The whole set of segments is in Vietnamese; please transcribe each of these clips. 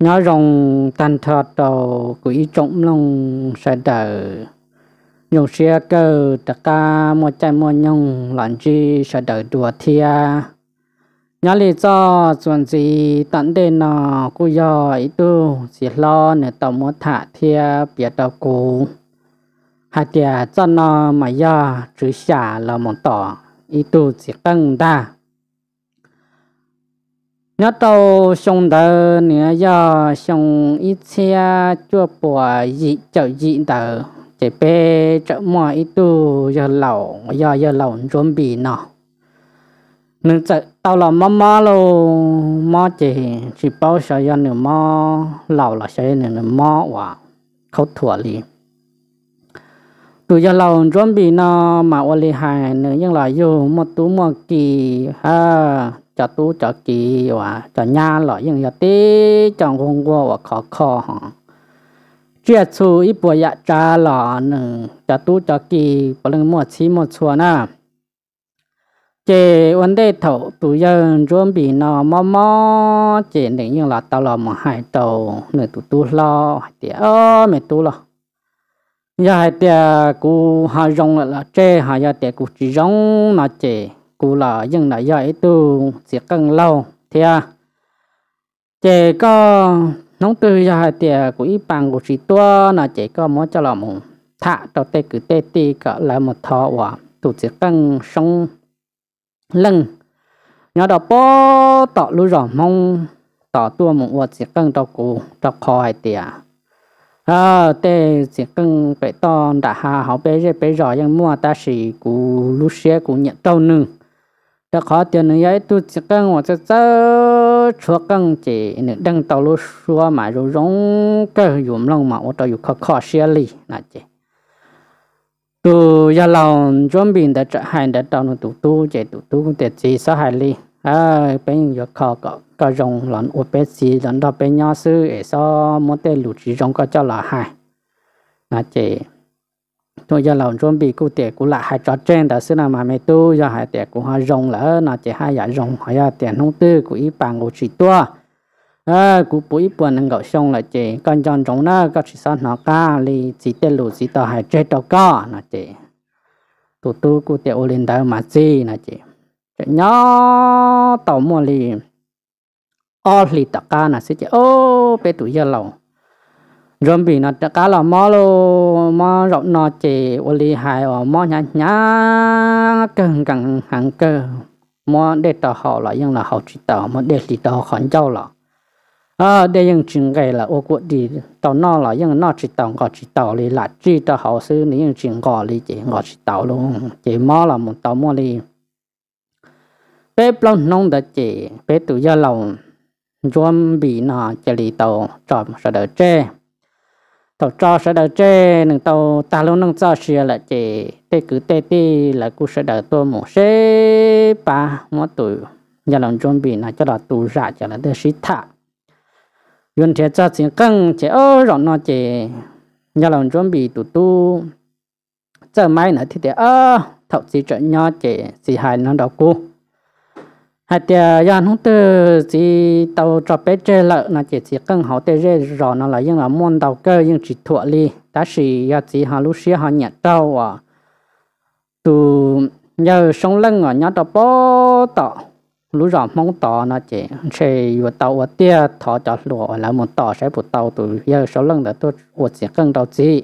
nhớ rồng tàn thật đầu quỷ trọng lòng sẽ đỡ dùng xe cơ tất cả mọi chạy mọi nhung lặn chi sẽ đỡ đùa thia nhớ lý do chuẩn gì tận đề nọ cô giờ ý tu chỉ lo nửa tàu một thả thia bia đầu cụ hai tiền cho nó mà giờ chữ xả là một tỏ ý tu chỉ tăng ta nhớ tàu sông đờ nhớ giờ sông ít xe chua bò dị chợ dị đờ chỉ bê chợ mò ít tu giờ lẩu giờ giờ lẩu chuẩn bị nọ nên chợ tàu là mò mò lô mò chỉ chỉ bao sợ giờ nửa mò lẩu là sợ giờ nửa mò quả khâu thủa đi, tu giờ lẩu chuẩn bị nọ mà ô li hài nửa nhưng là dù một tú một kỳ ha cho tu cho kỳ và cho nhà lọ những giờ tí trong công vô và khó khó hả chia chú ít bộ dạ trả lọ nữa cho tu cho kỳ bà lưng mua chí mua chua nà chế vấn đề thầu tu dân chuẩn bị nó mò mò chế nếu như là tao lọ mà hai tàu nữa tu tu lo tiệt ơ mẹ tu lo giờ hai tiệt cú hà rong là chế hà giờ tiệt cú chỉ rong là chế cú là nhưng nãy giờ ấy tu chỉ cần lâu thế à chỉ có nóng từ giờ hai tiề của ý bằng của chị tua là chỉ có muốn cho là một thả cho tê cứ tê tì cả là một thọ và tu chỉ cần sống lưng nhớ đó bó tọ lưu rõ mong tọ tua một vật chỉ cần cho cụ cho kho hai tiề à tê chỉ cần phải to đã hà họ bé rồi bé rõ nhưng mua ta chỉ cụ lúc xe cũng nhận trâu nương đã khó tiền nữa ấy tu chỉ cần một cái chớ chúa cần chỉ nữa tàu lúa xua mà rồi giống cái dùng lòng mà ở tàu dùng khó khó xe lì là chị tu ya chuẩn bị đã trở hành đã tàu nó tu tu chỉ tu tu để chỉ sao hành à bên giờ khó có có lợn ở bên gì lợn đó bên nhau sư ấy sao muốn để lụt chỉ rồng có cho là hai là chị tôi giờ lòng chuẩn bị cụ tiền cụ lại hai trò trên đó xưa nào mà mẹ tu giờ hai tiền cụ họ rồng là nó chỉ hai giờ rồng họ giờ à, tiền không tư cụ ít bằng của chỉ tua à cụ bùi bùn nâng gọi xong là chỉ con chọn rồng nó có chỉ sao nó ca li chỉ tiền lù chỉ tao hai chơi đầu có nó chỉ tụ tu cụ tiền ô lên đó mà gì nó chỉ nhỏ tàu mua li ô li tao ca nó sẽ chỉ ô bé tuổi giờ lòng rôm bị nó cá là mò lô mò rộng nó chỉ ô li hài ở mò nhá nhá cần cần hàng cơ mò để tờ họ là nhưng là họ chỉ tờ mò để chỉ tờ khẩn châu là à ờ, để nhưng chuyện cái là ô quốc đi tàu nó là nhưng nó chỉ tàu có chỉ tàu li là chỉ tờ họ xứ này nhưng chuyện có li chỉ có chỉ tàu luôn chỉ mò là một tàu mò li bé plong nông đã chỉ bé tự do lòng rôm bị nó chỉ li tàu chọn sợ đỡ chơi tàu cho sẽ đỡ chê nâng tàu ta luôn nâng cho xe là chê tê cứ tê tê là cú sẽ đỡ tôi một xe ba mỗi tuổi nhà lòng chuẩn bị là cho là tù ra cho là đỡ xí thả yun thế cho xin công chê ơ rồi nó chê nhà lòng chuẩn bị tụ tu giờ mai nữa thì để ơ thậu chỉ trợ nhau chê xì hài nó đọc cô hạt tiền ờ, yan hung tư chỉ tàu cho bé chơi lợ nó chỉ chỉ cần họ tới rê rõ nó là nhưng là muốn tàu cơ nhưng chỉ thuận li ta chỉ ya chỉ họ lúc xưa họ nhận trâu à tu giờ sông lưng ở nhà tàu bó tàu, lúc rõ mong tàu nó chỉ chỉ vừa tàu ở tia thọ cho lụa là một tàu sẽ bụt tàu tu giờ sông lưng đã tôi vừa chỉ cần tàu gì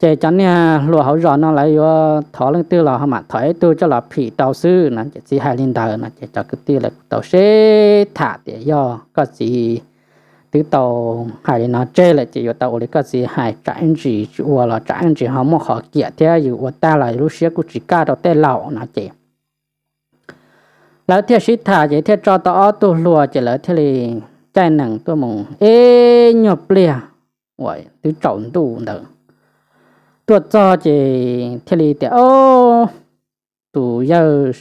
chế chắn nha à, lúa hậu rõ nó lại vô thỏ lên tư là mà thỏi tư cho là phỉ tàu sư nó chế chỉ hai linh đời nó chế cho cái tư là tàu xe thả để do có gì từ tàu hai linh nó chế là chỉ vô tàu lấy có gì hai trạng chỉ chùa là trạng chỉ họ muốn họ kia theo dù ta là lúc xưa cũng chỉ cả đầu tay lão nè chế แล้วเที่ยวชิดถ่ายเที่ยวจอต่อตัวรัวเจริญเที่ยวใจหนังตัวมึงเอ๊ะหยบเปลี่ยโอ้ยตัวจนตัวเด้อตัวจอจีเทลีเตโอตัวเยา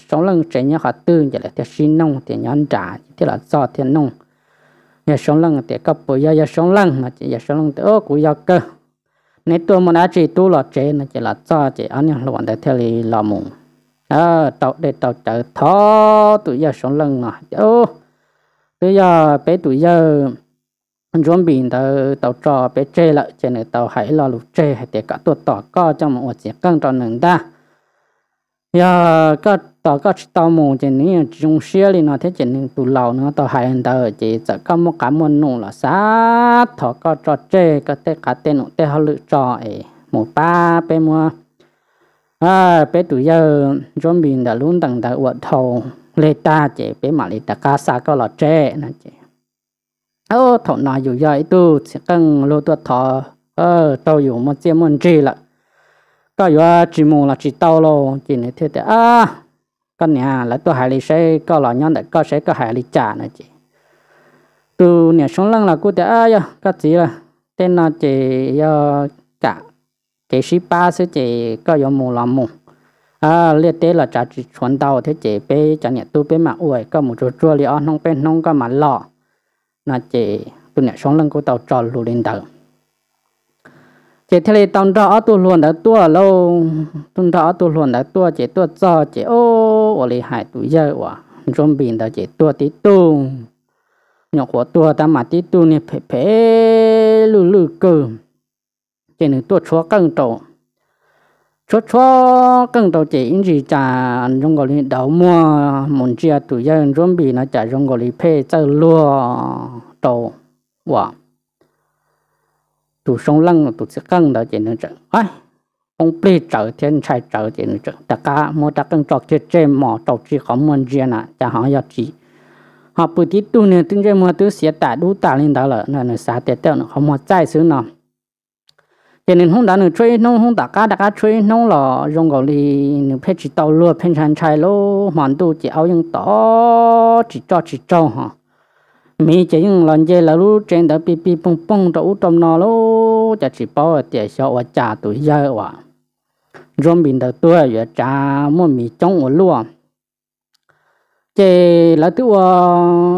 สองลังเจียหัดตื่นจะเลยเตชินนงเตย้อนจ่าที่หลังจอเตนงยาสองลังเตกับปุยยาสองลังนะจียาสองลังเตโอกุยเกอในตัวมันอาจีตัวหลอเจนะจีหลังจอจีอันนี้หลวนแต่เทลีหลอมุงเออตอกเด็ดตอกเจอท้อตัวยาสองลังนะโอ้ตัวยาเป็ดตัวยา anh chuẩn bị tàu tàu trò bé chê lại cho nên tàu hãy lo lụt chê hay để cả tuột tỏ co trong một chiếc căng tròn nâng da, giờ có tàu có tàu mù trên những trung xe thì nó thế trên những tủ lầu nó tàu hãy anh tàu chỉ sợ có một cái môn nụ là sát thọ có trò chê có thể cả tên nụ tê hơi lựa trò ấy một ba bé mua à bé tuổi giờ chuẩn bị đã luôn tầng tàu uất thầu lê ta chỉ bé mà lê ta ca sa có lọ chê nó chỉ ô ờ, thọ nọ dù dạy tu sẽ cần lô tuột thọ ờ tàu dù một chiếc môn trì lận có dù chỉ ờ, mù là chỉ tàu lô chỉ này thế thế à con nhà là tôi hải lý sẽ có lọ nhau để có sẽ có hải lý trả này chị tu nhà xuống lưng là cô à, dạ, thế à giờ có gì là tên là chị giờ cả chị sĩ ba sẽ chị có dù mù là mù à liệt tế là trả chỉ chuẩn tàu thế chị bé chẳng nhà tu bé mà uể có một chỗ chua li on không bên nông có mà lọ na chỉ tụi nè sống lưng cô tàu tròn lù lên đầu chỉ thế này tàu ở tụ luôn đã tua lâu tụ ở tụ luôn đã tua chỉ tua cho chỉ ô ô lì hại tụ giờ quá, trong biển đã chỉ tua tí tu nhỏ của tua ta mà tí tu nè phê phê lù lù cơ chỉ nửa tua chúa căng trộn cho cho cần tàu chỉ gì trả trong gọi là đầu mua muốn chia tụi dân chuẩn bị nó trả trong gọi là phê cho lúa tàu wow tụi sông lăng tụi sẽ cần đó chỉ nữa chứ, ai ông bị trở thiên trai trở chỉ nữa chứ, tất cả mua tất cả trọc chết chết mỏ tàu chỉ có muốn chia nè trả họ giờ chỉ họ bự tí tu nè tương chơi mua tứ sẽ tạ đủ tạ lên đó là nó nó xả tiền tiêu nó không mua trái xứ nào hiện nên không đã nửa chơi nông không đã cá đã cá chơi nông lò rong gò lì nửa phê chỉ tàu lúa phê chăn chai lô hoàn tu chỉ áo những tỏ chỉ cho chỉ cho hả mi chỉ những lần chơi là lúc trên đã bị bị bông bông tàu trong nó lô chỉ chỉ bao tiền sợ và trả tuổi giờ và rong bình đầu tuổi giờ trả mua mi trong ở lúa chế là tự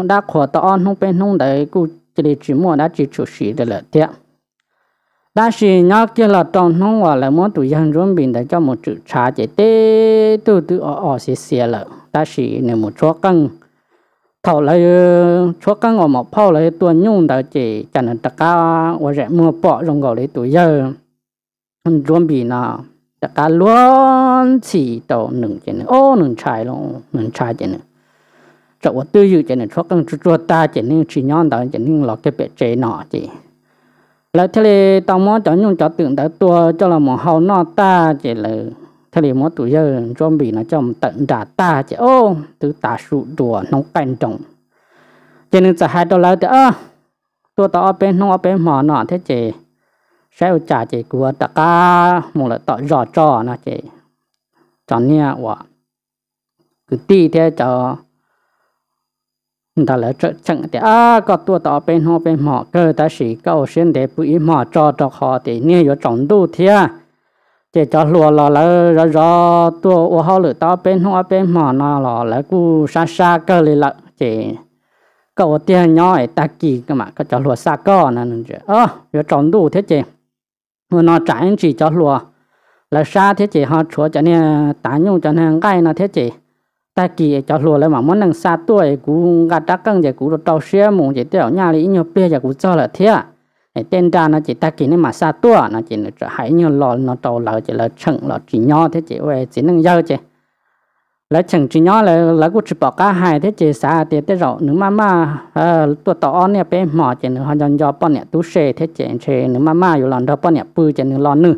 đã khỏa tao không bên không đấy cứ chỉ để chỉ mua đã chỉ chủ sĩ để lợi tiệm 但是伢给了当通话了，我都想准备的叫么子查这的都都哦哦些些了，但是你么做工，头来做工我么跑来多用的这才能大家我认么包容个的都要，嗯准备呢，大家乱起到能见的哦能查咯能查见的。这我都有这呢，做工做做大，这呢是让到这呢老给别这那的。แล้วทะเลตองมอจอยุ่งจอตื่นแต่ตัวเจ้าละหมอเฮานอตาเจเลยทะเลมอตุเยอจอมบีนะจอมตันดาตาเจโอ้ตือตาสุดัวน้องแป้นจงเจนึงจะหายตัวแล้วแต่เออตัวต่อเป็นน้องเป็นหมอหนอเทเจใช้อุจาเจกลัวตะกาหมูละต่อรอจอนะเจจอนเนี่ยว่าคือตีเทจอ đó là trợ chẳng thì à có tua tao bên hoa bên mỏ cơ ta sĩ cầu xuyên để bụi mỏ cho cho họ thì nghe có trọng đủ thia thì cho lùa lò là rõ rõ tua ô hồ lửa tao bên hoa bên mỏ nó lò là cu xa xa cơ lì lợ thì cầu tiền nhói ta kỳ cơ mà có cho lùa xa cơ nè nè chứ ờ có trọng đủ thế chứ nó chẳng chỉ cho lùa là xa thế chứ họ chúa cho nên tán nhung cho nên gai nó thế chứ ta kỳ cho lùa lại mà muốn năng xa tuổi cú gạt đắc căng giờ được đầu xe mùng chỉ tiểu nhà lý nhiều bia giờ cú cho là thế để tên ra nó chỉ ta kỳ nên mà xa tuổi nó chỉ nó hãy nhiều lò nó đầu lò chỉ là chừng lò chỉ nhỏ thế chỉ về chỉ nâng dơ chứ là chừng chỉ nhỏ là là cú chỉ bỏ cả hai thế chỉ xa thì thế rồi nếu mà mà tuổi tao on nè bé mỏ chỉ nó hoàn toàn do bọn nè tú xe thế chỉ chỉ nếu mà mà อยู่ lần đó bọn nè bự chỉ nó lò nữa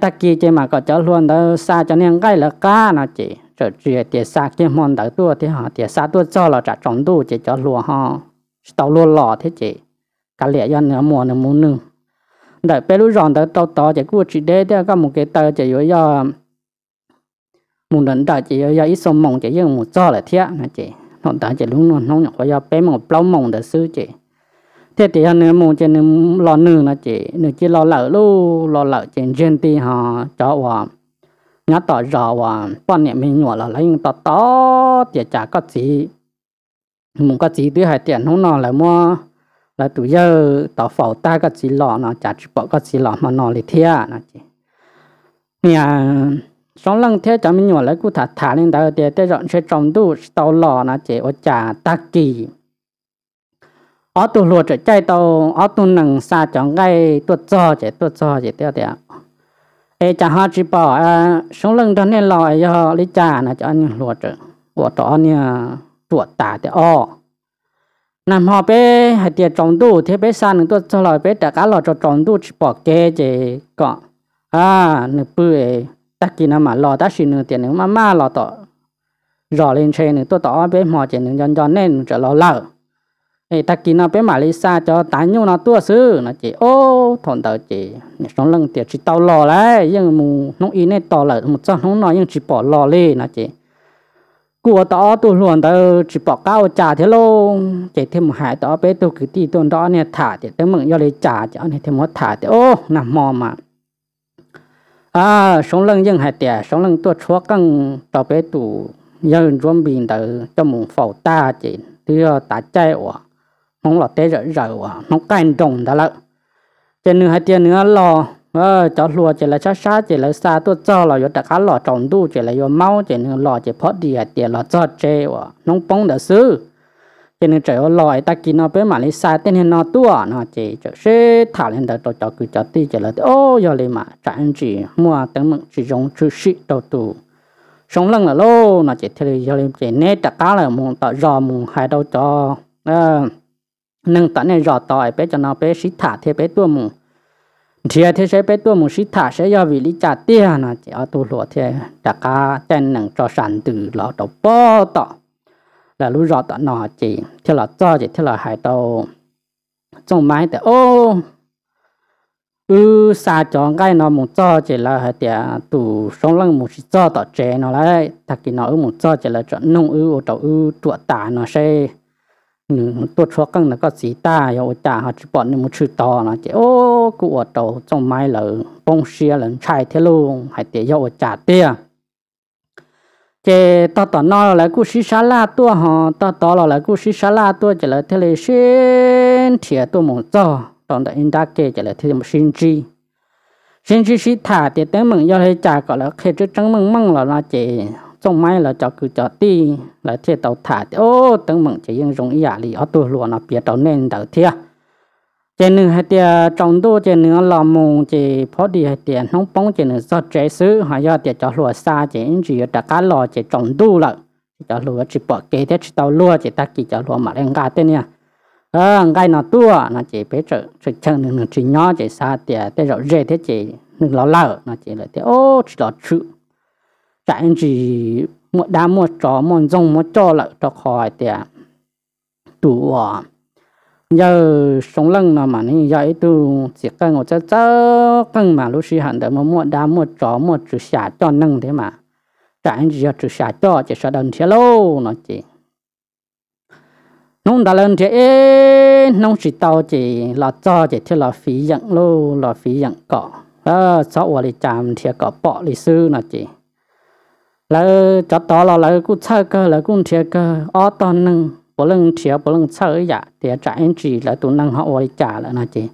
ta kỳ chỉ mà có cho luôn đó xa cho nên cái là cá nó chỉ 这只点啥给忙得多的哈，点啥多早了这中度就叫落哈，到落老的这，个脸要那么那么弄，那比如让得到到这过去的的个么给到这又要，木人到这又要一双梦这又木早了天那这，那到这弄弄弄我要白梦老梦的事这。thế thì anh em muốn cho nên lo nương là chị nương chỉ lo lỡ luôn lo lỡ chuyện riêng thì họ cho hòa nhớ tỏ rõ và quan niệm mình nhỏ là lấy những tỏ tỏ tiền trả có gì một có gì thứ hai tiền không nó là mua là tụi giờ tỏ phẩu ta có gì lọ nó trả chỉ bỏ có gì lọ mà nó là thiệt nó chỉ nè sống lăng thế cho mình nhỏ lấy cụ thả thả lên đó để để dọn xe trong đủ tàu lọ nó chỉ ở trả ta kỳ ở tụ lụa chạy tàu ở tụ nằng xa chẳng ngay tuột cho chạy tuột cho chạy theo theo ai chả họ chỉ bỏ à sống lần đó nên lòi cho lý trả là cho anh luật của đó nha tuột tả thì o nằm họ bé hạt tiền trồng đủ thế bé san tôi cho lòi bé đã cá cho trồng đủ chỉ bỏ kê chỉ có à nửa bưởi ta kỳ nào mà lò ta xì nửa tiền nữa mà mà lò tỏ rõ lên xe nữa tôi tỏ bé mò chỉ nửa giòn giòn nên trở lò lợ ấy ta kỳ nào bé mà lý xa cho tán nhau nó tua sư nó chỉ ô ทอนเตาเจเนี่ยสองลังเตียชิเตาหล่อเลยยังมูน้องอีเนี่ยต่อเลยมุจ้งน้องน้อยยังชิปอหล่อเลยนะเจกัวต่อตัวหลวนเตาชิปอเก้าจ่าเทโลเจเทมหายต่อไปตัวคือตีตัวดอเนี่ยถ่าเจแต่เมืองยอเลยจ่าเจเอาเนี่ยเทมวัดถ่าเจโอ้หนำมอมาอ่าสองลังยังหายเตียสองลังตัวชัวกังต่อไปตัวยังรวมบินเตาจมูกเฝ้าตาเจเตียตาใจว่ะน้องหลอดเตะเรอะๆว่ะน้องไก่ดงได้ละ chỉ nửa hai tiền nửa lò ờ cho lùa chỉ là sát sát chỉ là xa tôi cho là yo cá lò trọng đu chỉ là yo mau chỉ nửa lò chỉ phớt đi à tiền cho chê wa nông bông đã sư chỉ nửa trời lò ta kia nó bé mà lấy xa tên hen nó tua nó chỉ cho xe thả lên đó cho cho cứ cho tí chỉ là ô yo lấy mà chẳng chỉ mua tấm mực chỉ dùng chữ sĩ đầu tu sống lăng là lô nó chỉ thề yo lấy chỉ nét đặc cá là mùng tạo rò muốn hai đầu cho ờ nâng tận này rõ tỏi bé cho nó bé xí thả thế bé tua mù thì thế sẽ bé tua mù xí thả sẽ do vì lý trả tiền là chỉ ở tu lúa thế đã cá tên nâng cho sản từ lọ đầu bó tỏ, là lúc rõ tọ nó chỉ thế là cho chỉ thế là hải tàu trong máy thì ô ừ xa cho cái nó muốn cho chỉ là hai tiệt tụ sống lăng muốn cho tỏ trẻ nó lại thật kỳ nó muốn cho chỉ là chọn nông ư ở tàu ư chuột tả nó sẽ ตัวชัวกังนะก็สีตาอยู่จ่าหาจีบอนนี่มันชื่อต่อนะเจ้โอ้กูอดโตจงไม้เลยปงเชียหลังชายเทลุงหายเตียอยู่จ่าเตี้ยเจต่อต่อนอแล้วกูชิชาลาตัวหอต่อต่อเราแล้วกูชิชาลาตัวเจเลยเทเลชินเทียตัวหมงจ่อตอนแต่อินดาเกเจเลยเทเลชินจีชินจีชิถาเตียเต้มึงย่อให้จ่าก็แล้วเคยจะจังมึงมั่งแล้วนะเจ trong mai là cho cứ cho ti là thiệt tàu thả ô tưởng mừng chỉ riêng dùng ý à ở tuổi luôn nó biết tàu nên đầu thiệt chỉ nửa hai tiền trong đô chỉ nửa là mùng chỉ phó đi hai tiền không bóng chỉ nửa do chế xứ họ do tiền cho lúa xa chỉ chỉ đặt cá lò chỉ trong đô là cho lúa chỉ bỏ kế thế chỉ tàu lúa chỉ ta chỉ cho lúa mà lên gà tên nha ờ ngay nó tua nó chỉ biết trợ chỉ chân nửa nửa chỉ nhỏ chỉ xa tiền thế rồi rẻ thế chỉ nửa lão lão nó chỉ là thế ô chỉ là chữ chẳng chỉ một đá một chó một rồng một chó là cho khỏi tiền đủ à giờ sống lưng nào mà nên dạy tu chỉ cần một chút chút cần mà lúc xưa hẳn đỡ một một đá một chó một chú xả cho nâng thế mà chẳng chỉ chú xả cho chỉ sợ đơn thế lô nó chỉ nông đa lên thế nông chỉ tàu chỉ là cho chỉ thế là phí dựng lô là phí dựng cỏ ờ sau ở đi chạm thì có bỏ đi sư nó chỉ lỡ cho to là lỡ cũng chơi cơ lỡ cũng thiệt cơ ó to nâng bố lưng thiệt bố lưng chơi dạ thì trả anh chị là tụi năng họ ôi trả là nó chị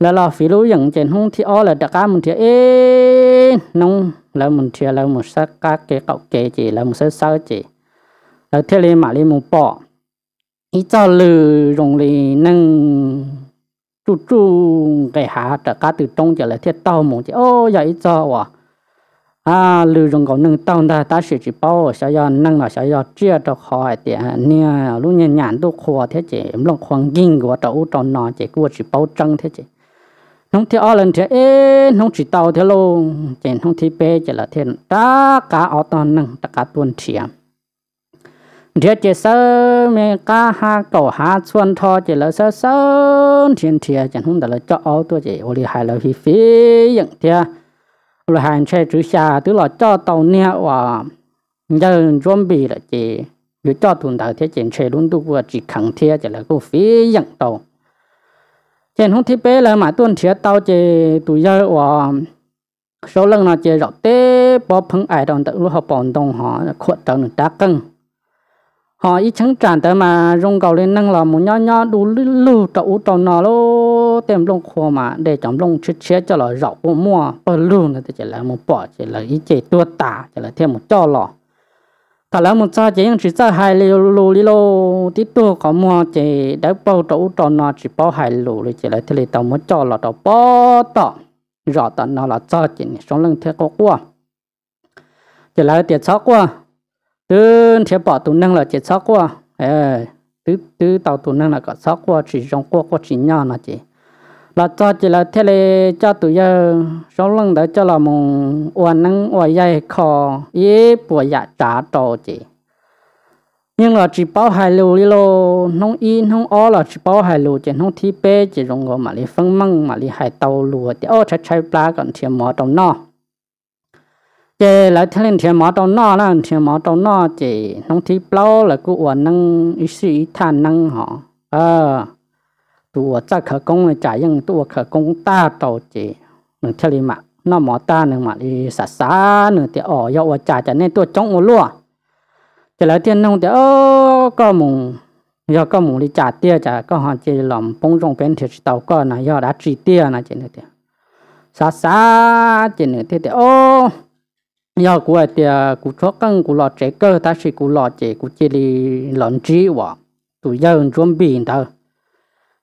là lo phi lũ dẫn trên hông thì ó là đặc cá mình thiệt ê nông là mình thiệt là một sát cá cái cậu kê chị là một sát sao chị là thế lên mà lên một bỏ ý cho lừ rồng lì nâng chú chú cái hạ đặt cá từ trong trở lại thiết tao một chị ô dạ cho à à lưu dụng cổ nâng tông ta ta sử chỉ bao sẽ do nâng là sẽ do chia cho khỏi tiền nè lúc nhìn nhàn đô khóa thế chị lòng khoang kinh của trâu trâu nọ chị của chỉ bao trăng thế chị nông thì ở lần thế ế nông chỉ tàu thế lô chế nông thì bê chế là thiên ta cả ở tòn nâng ta cả tuần thiệm thế chế sơ mẹ cả ha cổ ha xuân thọ chế là sơ sơ thiên thiệp chế nông được là cho ở tôi chế ô li hài là phi phi những thiệp là hàng xe chữ xa tức là cho tàu nha và giờ chuẩn bị là chỉ dù cho tuần tàu thế chuyện xe luôn tu vừa chỉ khẳng thế chỉ là cô phí dặn tàu trên không thiết bé là mà tuân thế tàu chỉ tụi giờ và số lần là chỉ rộng tế bỏ phăng ai đồng tự lúc họ bỏ đồng họ khuất tầng đá cân họ ít chẳng tràn tới mà rung cầu lên năng là một nhỏ nhỏ đủ lưu tàu tàu nọ luôn số tem lông khô mà để trong lông chết chết cho là rọc của mua bờ luôn là chỉ là một bỏ chỉ là ý chế tua tả chỉ là thêm một cho lọ Thả là một sao chế, nhưng chỉ sao hai liều lù đi lô tí tua có mua chế đã bao trâu tròn nó chỉ bao hai lù rồi chỉ là thế này tao muốn cho là tao bao tao rõ tao nó là cha chỉ sống lưng thế có qua chỉ là tiền sáu qua từ thế bỏ tụ năng là chỉ sáu qua 哎，都都到都能那个啥过去，让过过去伢那去。เราจอดจีลาเทเลจอดตุยเยองลังเดจอละมงอวนนังอวยใหญ่คอย่ปวยยะจ่าโตจียังเราจีเป้าหายลูลิโลน้องอีน้องอ้อเราจีเป้าหายลูจีน้องที่เป้จีรงก็มาลีฟังมั่งมาลีหายเตาลัวเดี๋ยวใช้ใช้ปลากันเทียมหมอตรงนอเจแล้วเทเลนเทียมหมอตรงนอนั่นเทียมหมอตรงนอเจน้องที่เป้าแล้วกูอวนนังอิสิทานนังหอเออตัวเจ้าขกงจ่ายยังตัวขกงตาโตจีหนึ่งเทลิมะนอหมอตาหนึ่งมาลีสัสาหนึ่งเตียอ๋อยาวจ่าจะในตัวจงอุลัวจะแล้วเตียนงเตียอ๋อก็มุงยอก็มุงลีจ่าเตียจ่าก็หอนเจหล่อมปงจงเป็นเถิดเต่าก็นะยอดัดจีเตียนะเจนเตียสัสาเจนเตียเตียอ๋อยอกูเตียกูชกกังกูหลอดเจเกอร์ทัชกูหลอดเจกูเจลีหลอนจีวะตัวยอจวมบีนเถอะ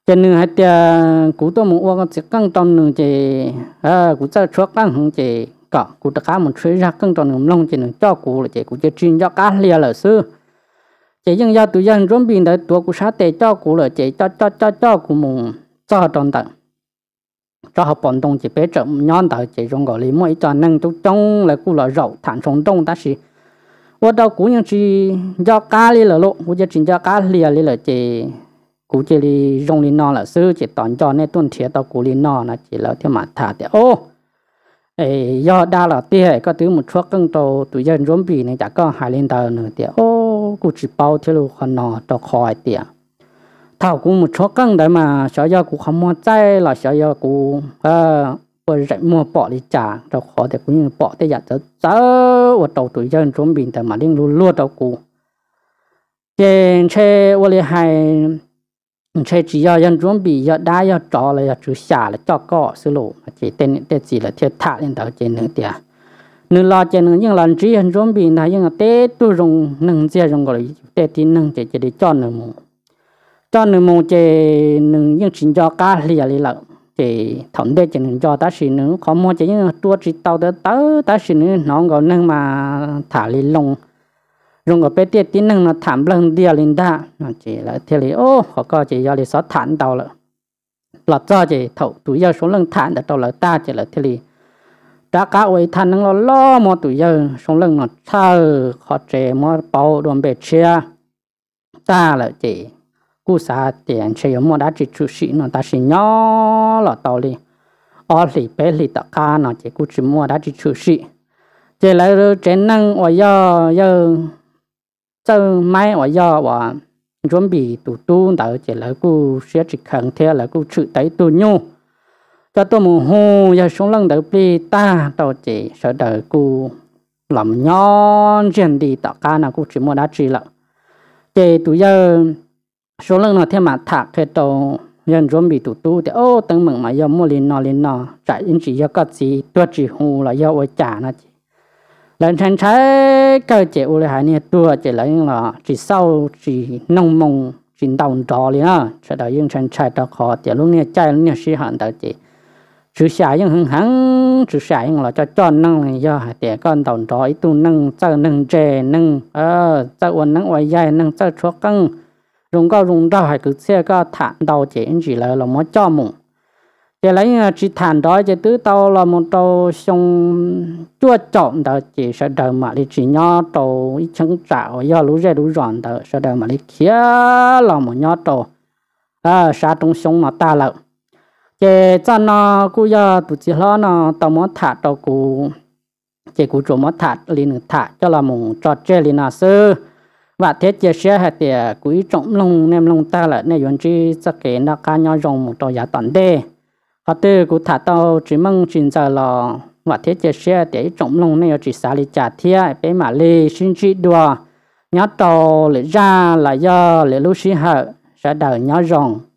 cho nên hết giờ à, cụ tôi muốn qua cái căng trong nữa thì à cụ cho chúa căng không thì cả cụ tất cả muốn chơi ra căng trong ngầm long thì nó cho cụ là thì cụ chơi chuyên cho cá lia là sư chỉ những do tụi dân chuẩn bị để tụi cụ sát để cho cụ là chỉ cho cho cho cho cụ muốn cho trong tận cho học bản đông chỉ bé trợ nhon tờ chỉ trong gọi lý mỗi cho năng chút trong là cụ là rậu thản trong đông ta sĩ 我到姑娘去叫咖喱了咯，我就真叫咖喱了了，这 cú chỉ li rong li no là sư chỉ tòn cho nên tuân thiệt tao cú li no là chỉ là theo mà thả thì ô ấy do đa là tiệt, có thứ một chút cưng tàu tụi dân rốn bì này chả có hai lên tờ nữa thì ô cú chỉ bao theo lu con nọ tao khỏi tiệt thảo cú một chút cưng đấy mà sợ do cú không mua chay là sợ do cú ờ bởi rẻ mua bỏ đi trả tao khó thì cú như bỏ thì giả tớ tớ và tàu tụi dân rốn bì thì mà liên luôn luôn tao cú trên xe ô li hai chơi chỉ do dân chuẩn bị do đá do cho là do chú xả là cho cọ sư lộ chỉ tên tên gì là thiệt thả lên đầu trên nương tiền nương lo trên nương nhưng lần trí dân chuẩn bị là những cái tu dùng nâng dê dùng gọi tế tin nâng chỉ chỉ để cho nương mù cho nương mù chỉ nương nhưng chỉ cho cá lìa lì lợn chỉ thẩm đế chỉ nương cho ta chỉ nương khó mua chỉ những tua chỉ tàu tới tới ta chỉ nương nó gọi nương mà thả lì lông dùng ở bên tiệt tin năng nó thảm lần địa lên đã nó chỉ là thế lý ô họ có chỉ do lý số thản đầu rồi. lọt cho chỉ thầu tụi giờ số lần thản đã tàu lợ ta chỉ là thế lý đã cả ôi năng nó lo mà tụi giờ số lần nó chờ họ trẻ mà bảo đoàn bề chia ta là chỉ cú sa tiền chơi mà đã chỉ chú sĩ nó ta chỉ nhỏ là tàu đi ở lì bé lì tất cả nó chỉ cú chỉ mua đã chỉ chú sĩ chỉ là trên năng ở giờ giờ sau mai ở do và chuẩn bị tụ tu đỡ chỉ là cô sẽ chỉ khẩn theo là cô chữ tới tu nhu cho tôi mù hô giờ xuống lần đầu bị ta tao chỉ sợ đỡ cô làm nhon chuyện đi tạo ca nào cô chỉ mua đá chỉ là để tụ giờ xuống lần nào thêm mà thạc cái tàu nhân chuẩn bị tụ tu thì ô từng mừng mà giờ mua lên nọ lên nọ chạy in chỉ giờ có gì tôi chỉ hù là giờ ở trả nó chỉ lần thành thế cơ chế u lại nè tua chỉ lấy là chỉ sau chỉ nông mông chỉ đồng trò liền á sẽ đợi những thành chạy đó khó chỉ lúc nè chạy lúc nè sĩ hạn đó chỉ chữ xài những hưng hắn chữ xài những là cho cho năng này do hạt tiền con đồng trò ít tu năng tơ năng chè năng ờ tơ uốn năng ngoài dài năng tơ chua căng dùng cao dùng đau hải cứ xe cao thản đầu chỉ chỉ là là mới cho mùng chỉ lấy à, chỉ thản đó chỉ tứ tàu là một tàu sông chua trọng đó chỉ sợ đời mà đi chỉ nhau tàu ít chẳng trạo do lũ rẻ lũ rọn đó sợ đời mà đi kia là một nhau tàu à sa trong sông mà ta lợ chỉ cho nó cú do tụ chỉ lo nó tàu món thả tàu cú chỉ cú chỗ món thả liền thả cho là một trò chơi liền là sư và thế chia sẻ hạt tiền quý trọng lông nem lông ta là nên yon chi chắc kể nó cá nhau dùng một tàu giả toàn đê họ tự cũng thả tàu chỉ mong chuyện giờ là và thế chế xe để trọng lòng này chỉ xả lý trả thiệt bé mà lì xin chỉ đùa nhớ tàu lệ ra là do lệ lưu sĩ hợ sẽ đời nhớ rồng